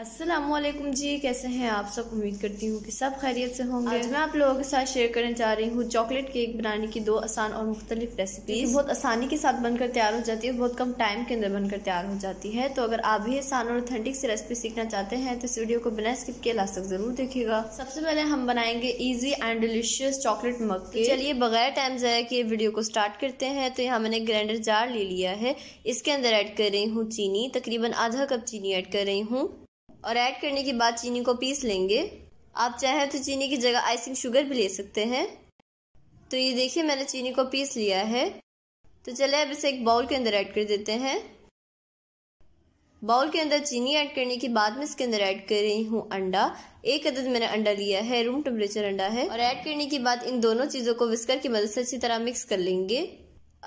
असलम जी कैसे हैं आप सब उम्मीद करती हूँ कि सब खैरियत से होंगे आज मैं आप लोगों के साथ शेयर करने जा रही हूँ चॉकलेट केक बनाने की दो आसान और मुख्तलिफ रेसिपीज बहुत आसानी के साथ बनकर तैयार हो जाती है बहुत कम टाइम के अंदर बनकर तैयार हो जाती है तो अगर आप भी आसान और ऑथेंटिक से रेसिपी सीखना चाहते हैं तो इस वीडियो को बिना स्किप के लास्ट तक जरूर देखिएगा सबसे पहले हम बनाएंगे easy and delicious chocolate mug cake चलिए बगैर टाइम जया के वीडियो को स्टार्ट करते हैं तो यहाँ मैंने ग्राइंडर जार ले लिया है इसके अंदर एड कर रही हूँ चीनी तकरीबन आधा कप चीनी ऐड कर रही हूँ और ऐड करने के बाद चीनी को पीस लेंगे आप चाहें तो चीनी की जगह आइसिंग शुगर भी ले सकते हैं तो ये देखिए मैंने चीनी को पीस लिया है तो चले अब इसे एक बाउल के अंदर ऐड कर देते हैं बाउल के अंदर चीनी ऐड करने के बाद मैं इसके अंदर ऐड कर रही हूँ अंडा एक अदद मैंने अंडा लिया है रूम टेम्परेचर अंडा है और ऐड करने के बाद इन दोनों चीज़ों को विस्कर की मदद से अच्छी तरह मिक्स कर लेंगे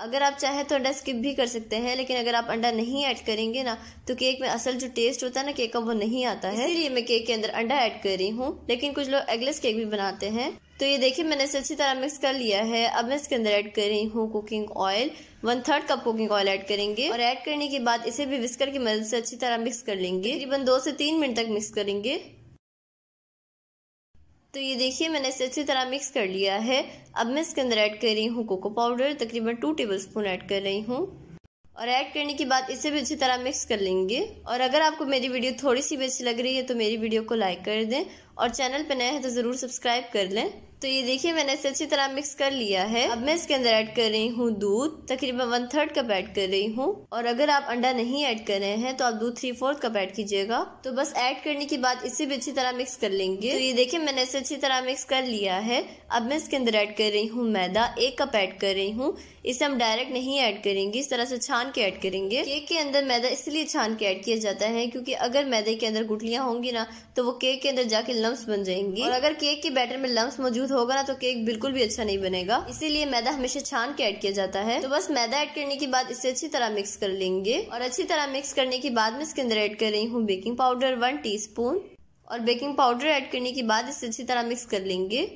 अगर आप चाहें तो अंडा स्किप भी कर सकते हैं लेकिन अगर आप अंडा नहीं ऐड करेंगे ना तो केक में असल जो टेस्ट होता है ना केक का वो नहीं आता है इसलिए मैं केक के अंदर अंडा ऐड कर रही हूँ लेकिन कुछ लोग एगलेस केक भी बनाते हैं तो ये देखिए मैंने इसे अच्छी तरह मिक्स कर लिया है अब मैं इसके अंदर ऐड कर रही हूँ cooking oil one third cup cooking oil add करेंगे और ऐड करने के बाद इसे भी विस्कर की मदद से अच्छी तरह मिक्स कर लेंगे तकरीबन दो से तीन मिनट तक मिक्स करेंगे तो ये देखिए मैंने इसे अच्छी तरह मिक्स कर लिया है अब मैं इसके अंदर ऐड कर रही हूँ कोको पाउडर तकरीबन टू टेबल स्पून ऐड कर रही हूँ और ऐड करने के बाद इसे भी अच्छी तरह मिक्स कर लेंगे और अगर आपको मेरी वीडियो थोड़ी सी भी अच्छी लग रही है तो मेरी वीडियो को लाइक कर दें और चैनल पर नए हैं तो ज़रूर सब्सक्राइब कर लें तो ये देखिए मैंने इसे अच्छी तरह मिक्स कर लिया है अब मैं इसके अंदर ऐड कर रही हूँ दूध तकरीबन वन थर्ड कप ऐड कर रही हूँ और अगर आप अंडा नहीं ऐड कर रहे हैं तो आप दूध थ्री फोर्थ कप ऐड कीजिएगा तो बस ऐड करने के बाद इसे भी अच्छी तरह मिक्स कर लेंगे तो ये देखिए मैंने इसे अच्छी तरह मिक्स कर लिया है अब मैं इसके अंदर ऐड कर रही हूँ मैदा एक कप ऐड कर रही हूँ इसे हम डायरेक्ट नहीं ऐड करेंगे इस तरह से छान के ऐड करेंगे केक के अंदर मैदा इसलिए छान के ऐड किया जाता है क्योंकि अगर मैदे के अंदर गुटलियां होंगी ना तो वो केक के अंदर जाके लम्स बन जाएंगी और अगर केक के बैटर में लम्स मौजूद होगा ना तो केक बिल्कुल भी अच्छा नहीं बनेगा इसीलिए मैदा हमेशा छान के ऐड किया जाता है तो बस मैदा ऐड करने के बाद इसे अच्छी तरह मिक्स कर लेंगे और अच्छी तरह मिक्स करने के बाद मैं इसके अंदर ऐड कर रही हूँ बेकिंग पाउडर वन टी और बेकिंग पाउडर एड करने के बाद इसे अच्छी तरह मिक्स कर लेंगे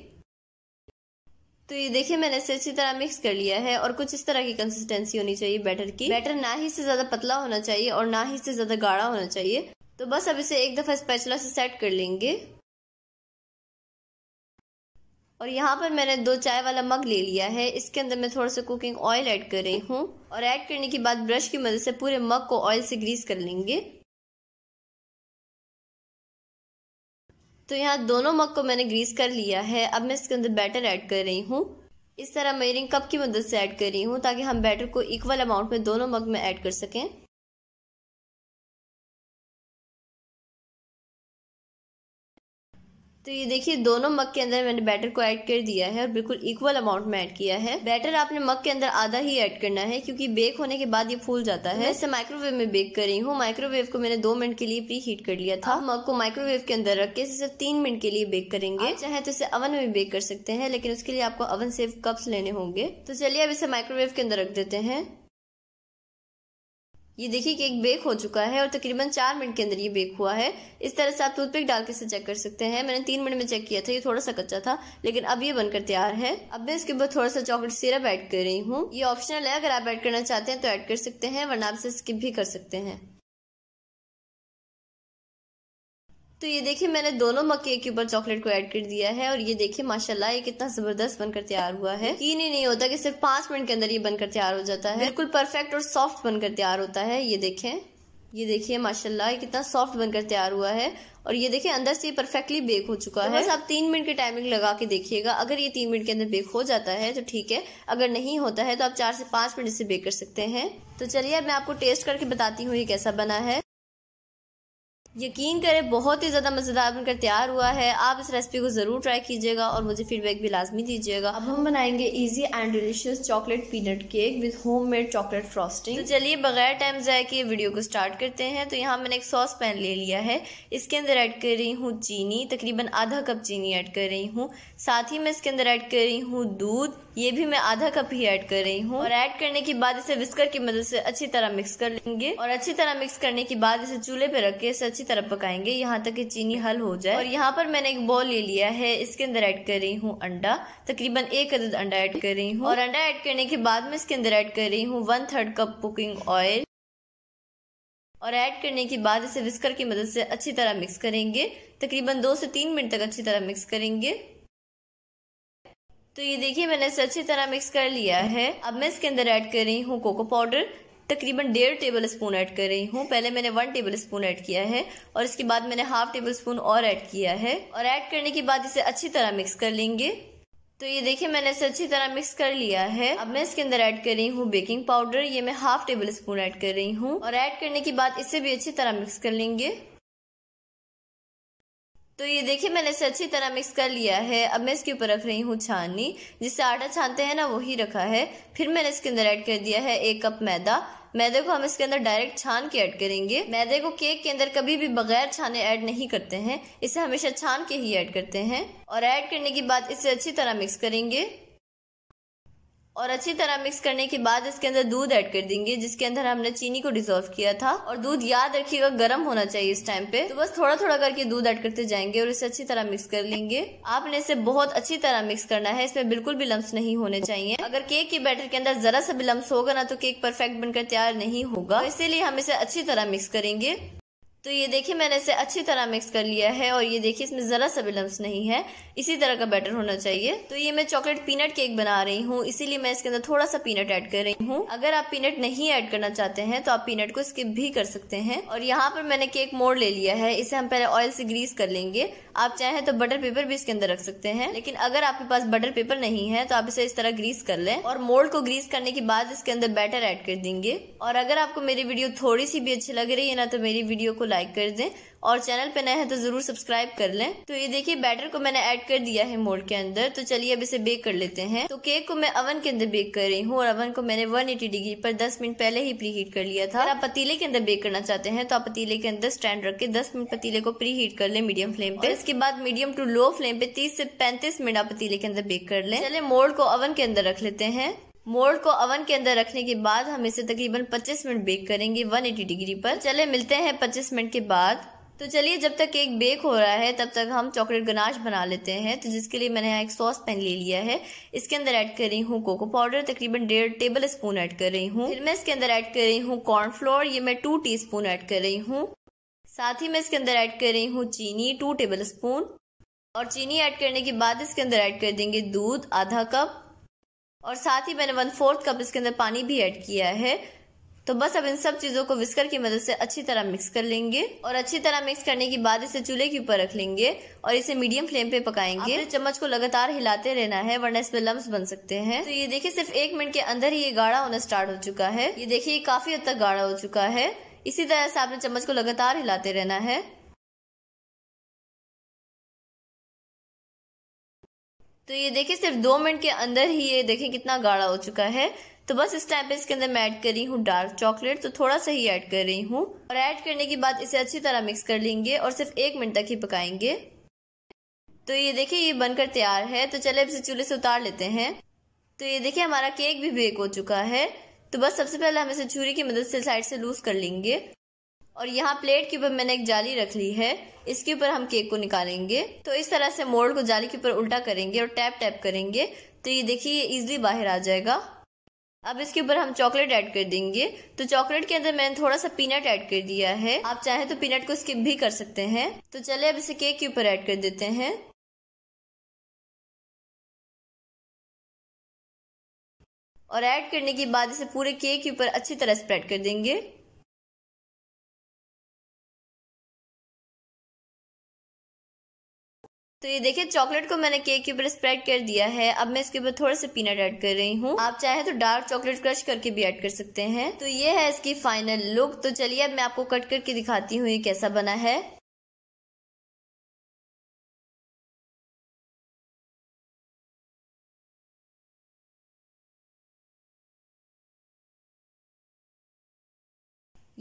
तो ये देखिए मैंने इसे अच्छी तरह मिक्स कर लिया है और कुछ इस तरह की कंसिस्टेंसी होनी चाहिए बैटर की बैटर ना ही से ज्यादा पतला होना चाहिए और ना ही से ज्यादा गाढ़ा होना चाहिए तो बस अब इसे एक दफा स्पैचुला से सेट कर लेंगे और यहाँ पर मैंने दो चाय वाला मग ले लिया है इसके अंदर मैं थोड़ा सा कुकिंग ऑयल ऐड कर रही हूँ और ऐड करने के बाद ब्रश की मदद से पूरे मग को ऑयल से ग्रीस कर लेंगे तो यहाँ दोनों मग को मैंने ग्रीस कर लिया है अब मैं इसके अंदर बैटर ऐड कर रही हूँ इस तरह मेरिंग कप की मदद से ऐड कर रही हूँ ताकि हम बैटर को इक्वल अमाउंट में दोनों मग में ऐड कर सकें तो ये देखिए दोनों मग के अंदर मैंने बैटर को ऐड कर दिया है और बिल्कुल इक्वल अमाउंट में ऐड किया है बैटर आपने मग के अंदर आधा ही ऐड करना है क्योंकि बेक होने के बाद ये फूल जाता है इसे माइक्रोवेव में बेक कर रही हूँ माइक्रोवेव को मैंने दो मिनट के लिए प्री हीट कर लिया था मग को माइक्रोवेव के अंदर रख के इसे सिर्फ तीन मिनट के लिए बेक करेंगे चाहे तो इसे अवन में बेक कर सकते हैं लेकिन उसके लिए आपको अवन सेफ कप्स लेने होंगे तो चलिए अब इसे माइक्रोवेव के अंदर रख देते हैं ये देखिए केक बेक हो चुका है और तकरीबन चार मिनट के अंदर ये बेक हुआ है इस तरह से आप टूथपिक डाल के इसे चेक कर सकते हैं मैंने तीन मिनट में चेक किया था ये थोड़ा सा कच्चा था लेकिन अब ये बनकर तैयार है अब मैं इसके ऊपर थोड़ा सा चॉकलेट सिरप ऐड कर रही हूँ ये ऑप्शनल है अगर आप ऐड करना चाहते हैं तो ऐड कर सकते हैं वरना आप इसे स्किप भी कर सकते हैं तो ये देखिए मैंने दोनों मक्के के ऊपर चॉकलेट को ऐड कर दिया है और ये देखिए माशाल्लाह ये कितना जबरदस्त बनकर तैयार हुआ है यकीन ही नहीं होता कि सिर्फ पांच मिनट के अंदर ये बनकर तैयार हो जाता है बिल्कुल परफेक्ट और सॉफ्ट बनकर तैयार होता है ये देखें ये देखिए माशाल्लाह ये कितना सॉफ्ट बनकर तैयार हुआ है और ये देखिए अंदर से परफेक्टली बेक हो चुका तो है बस आप तीन मिनट की टाइमिंग लगा के देखिएगा अगर ये तीन मिनट के अंदर बेक हो जाता है तो ठीक है अगर नहीं होता है तो आप चार से पांच मिनट इसे बेक कर सकते हैं तो चलिए अब मैं आपको टेस्ट करके बताती हूँ ये कैसा बना है यकीन करें बहुत ही ज़्यादा मज़ेदार बनकर तैयार हुआ है आप इस रेसिपी को ज़रूर ट्राई कीजिएगा और मुझे फीडबैक भी लाजमी दीजिएगा अब हम बनाएंगे easy and delicious chocolate peanut cake with homemade chocolate frosting तो चलिए बगैर टाइम जाए के वीडियो को स्टार्ट करते हैं तो यहाँ मैंने एक सॉस पैन ले लिया है इसके अंदर ऐड कर रही हूँ चीनी तकरीबन आधा कप चीनी ऐड कर रही हूँ साथ ही मैं इसके अंदर ऐड कर रही हूँ दूध ये भी मैं आधा कप ही ऐड कर रही हूँ और ऐड करने के बाद इसे विस्कर की मदद से अच्छी तरह मिक्स कर लेंगे और अच्छी तरह मिक्स करने के बाद इसे चूल्हे पे रख के इसे अच्छी तरह पकाएंगे यहाँ तक कि चीनी हल हो जाए और यहाँ पर मैंने एक बॉल ले लिया है इसके अंदर ऐड कर रही हूँ अंडा तकरीबन एक अदद अंडा ऐड कर रही हूँ और अंडा ऐड करने के बाद मैं इसके अंदर ऐड कर रही हूँ one third cup cooking oil और ऐड करने के बाद इसे विस्कर की मदद से अच्छी तरह मिक्स करेंगे तकरीबन दो से तीन मिनट तक अच्छी तरह मिक्स करेंगे तो ये देखिए मैंने इसे अच्छी तरह मिक्स कर लिया है अब मैं इसके अंदर ऐड कर रही हूँ कोको पाउडर तकरीबन डेढ़ टेबल स्पून ऐड कर रही हूँ पहले मैंने वन टेबल स्पून ऐड किया है और इसके बाद मैंने हाफ टेबल स्पून और ऐड किया है और ऐड करने के बाद इसे अच्छी तरह मिक्स कर लेंगे तो ये देखिए मैंने इसे अच्छी तरह मिक्स कर लिया है अब मैं इसके अंदर ऐड कर रही हूँ बेकिंग पाउडर ये मैं हाफ टेबल स्पून ऐड कर रही हूँ और ऐड करने के बाद इसे भी अच्छी तरह मिक्स कर लेंगे तो ये देखिए मैंने इसे अच्छी तरह मिक्स कर लिया है अब मैं इसके ऊपर रख रही हूँ छाननी जिससे आटा छानते हैं ना वही रखा है फिर मैंने इसके अंदर ऐड कर दिया है एक कप मैदा मैदे को हम इसके अंदर डायरेक्ट छान के ऐड करेंगे मैदे को केक के अंदर कभी भी बगैर छाने ऐड नहीं करते हैं इसे हमेशा छान के ही ऐड करते हैं और ऐड करने के बाद इसे अच्छी तरह मिक्स करेंगे और अच्छी तरह मिक्स करने के बाद इसके अंदर दूध ऐड कर देंगे जिसके अंदर हमने चीनी को डिजोल्व किया था और दूध याद रखिएगा गर्म होना चाहिए इस टाइम पे तो बस थोड़ा थोड़ा करके दूध ऐड करते जाएंगे और इसे अच्छी तरह मिक्स कर लेंगे आपने इसे बहुत अच्छी तरह मिक्स करना है इसमें बिल्कुल भी लम्स नहीं होने चाहिए अगर केक के बैटर के अंदर जरा सा भी लम्स होगा ना तो केक परफेक्ट बनकर तैयार नहीं होगा तो इसीलिए हम इसे अच्छी तरह मिक्स करेंगे तो ये देखिए मैंने इसे अच्छी तरह मिक्स कर लिया है और ये देखिए इसमें ज़रा सा बिलम्स नहीं है इसी तरह का बैटर होना चाहिए तो ये मैं चॉकलेट पीनट केक बना रही हूँ इसीलिए मैं इसके अंदर थोड़ा सा पीनट ऐड कर रही हूँ अगर आप पीनट नहीं ऐड करना चाहते हैं तो आप पीनट को स्किप भी कर सकते हैं और यहाँ पर मैंने केक मोड़ ले लिया है इसे हम पहले ऑयल से ग्रीस कर लेंगे आप चाहें तो बटर पेपर भी इसके अंदर रख सकते हैं लेकिन अगर आपके पास बटर पेपर नहीं है तो आप इसे इस तरह ग्रीस कर लें और मोल्ड को ग्रीस करने के बाद इसके अंदर बैटर ऐड कर देंगे और अगर आपको मेरी वीडियो थोड़ी सी भी अच्छी लग रही है ना तो मेरी वीडियो को लाइक कर दें और चैनल पे नए हैं तो ज़रूर सब्सक्राइब कर लें तो ये देखिए बैटर को मैंने ऐड कर दिया है मोल्ड के अंदर तो चलिए अब इसे बेक कर लेते हैं तो केक को मैं अवन के अंदर बेक कर रही हूँ और अवन को मैंने 180 डिग्री पर 10 मिनट पहले ही प्री हीट कर लिया था अगर आप पतीले के अंदर बेक करना चाहते हैं तो आप पतीले के अंदर स्टैंड रख के दस मिनट पतीले को प्री हीट कर ले मीडियम फ्लेम पे इसके बाद मीडियम टू लो फ्लेम पे तीस से पैंतीस मिनट आप पतीले के अंदर बेक कर ले चले मोल्ड को अवन के अंदर रख लेते हैं मोल्ड को अवन के अंदर रखने के बाद हम इसे तकरीबन 25 मिनट बेक करेंगे 180 डिग्री पर चले मिलते हैं 25 मिनट के बाद तो चलिए जब तक केक बेक हो रहा है तब तक हम चॉकलेट गनाश बना लेते हैं तो जिसके लिए मैंने यहाँ एक सॉस पैन ले लिया है इसके अंदर ऐड कर रही हूँ कोको पाउडर तकरीबन डेढ़ टेबल स्पून ऐड कर रही हूँ फिर मैं इसके अंदर ऐड कर रही हूँ कॉर्नफ्लोर ये मैं टू टी स्पून ऐड कर रही हूँ साथ ही मैं इसके अंदर ऐड कर रही हूँ चीनी टू टेबल स्पून और चीनी ऐड करने के बाद इसके अंदर ऐड कर देंगे दूध आधा कप और साथ ही मैंने वन फोर्थ कप इसके अंदर पानी भी ऐड किया है तो बस अब इन सब चीज़ों को विस्कर की मदद से अच्छी तरह मिक्स कर लेंगे और अच्छी तरह मिक्स करने के बाद इसे चूल्हे के ऊपर रख लेंगे और इसे मीडियम फ्लेम पे पकाएंगे चम्मच को लगातार हिलाते रहना है वरना इसमें लम्ब बन सकते हैं तो ये देखिए सिर्फ एक मिनट के अंदर ही ये गाढ़ा होना स्टार्ट हो चुका है ये देखिए काफी हद तक गाढ़ा हो चुका है इसी तरह से आपने चम्मच को लगातार हिलाते रहना है तो ये देखिए सिर्फ दो मिनट के अंदर ही ये देखिए कितना गाढ़ा हो चुका है तो बस इस टाइम पे इसके अंदर मैं ऐड कर रही हूँ डार्क चॉकलेट तो थोड़ा सा ही ऐड कर रही हूँ और ऐड करने के बाद इसे अच्छी तरह मिक्स कर लेंगे और सिर्फ एक मिनट तक ही पकाएंगे तो ये देखिए ये बनकर तैयार है तो चले इसे चूल्हे से उतार लेते हैं तो ये देखिए हमारा केक भी बेक हो चुका है तो बस सबसे पहले हम इसे छुरी की मदद से साइड से लूज कर लेंगे और यहाँ प्लेट के ऊपर मैंने एक जाली रख ली है इसके ऊपर हम केक को निकालेंगे तो इस तरह से मोल्ड को जाली के ऊपर उल्टा करेंगे और टैप टैप करेंगे तो ये देखिए ये इजिली बाहर आ जाएगा अब इसके ऊपर हम चॉकलेट ऐड कर देंगे तो चॉकलेट के अंदर मैंने थोड़ा सा पीनट ऐड कर दिया है आप चाहे तो पीनट को स्किप भी कर सकते हैं तो चले अब इसे केक के ऊपर ऐड कर देते हैं और ऐड करने के बाद इसे पूरे केक के ऊपर अच्छी तरह स्प्रेड कर देंगे तो ये देखिए चॉकलेट को मैंने केक के ऊपर स्प्रेड कर दिया है अब मैं इसके ऊपर थोड़ा से पीनट ऐड कर रही हूँ आप चाहे तो डार्क चॉकलेट क्रश करके भी ऐड कर सकते हैं तो ये है इसकी फाइनल लुक तो चलिए अब मैं आपको कट करके दिखाती हूँ ये कैसा बना है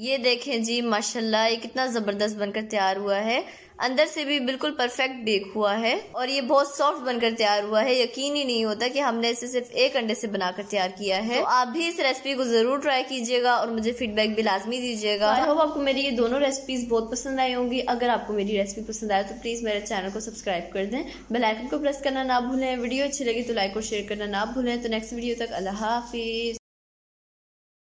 ये देखें जी माशाल्लाह ये कितना ज़बरदस्त बनकर तैयार हुआ है अंदर से भी बिल्कुल परफेक्ट बेक हुआ है और ये बहुत सॉफ्ट बनकर तैयार हुआ है यकीन ही नहीं होता कि हमने इसे सिर्फ एक अंडे से बनाकर तैयार किया है तो आप भी इस रेसिपी को जरूर ट्राई कीजिएगा और मुझे फीडबैक भी लाजमी दीजिएगा आई होप आपको मेरी ये दोनों रेसिपीज बहुत पसंद आई होंगी अगर आपको मेरी रेसिपी पसंद आए तो प्लीज मेरे चैनल को सब्सक्राइब कर दें बेलाइकन को प्रेस करना ना भूलें वीडियो अच्छी लगी तो लाइक और शेयर करना ना भूलें तो नेक्स्ट वीडियो तक अल्लाह हाफिज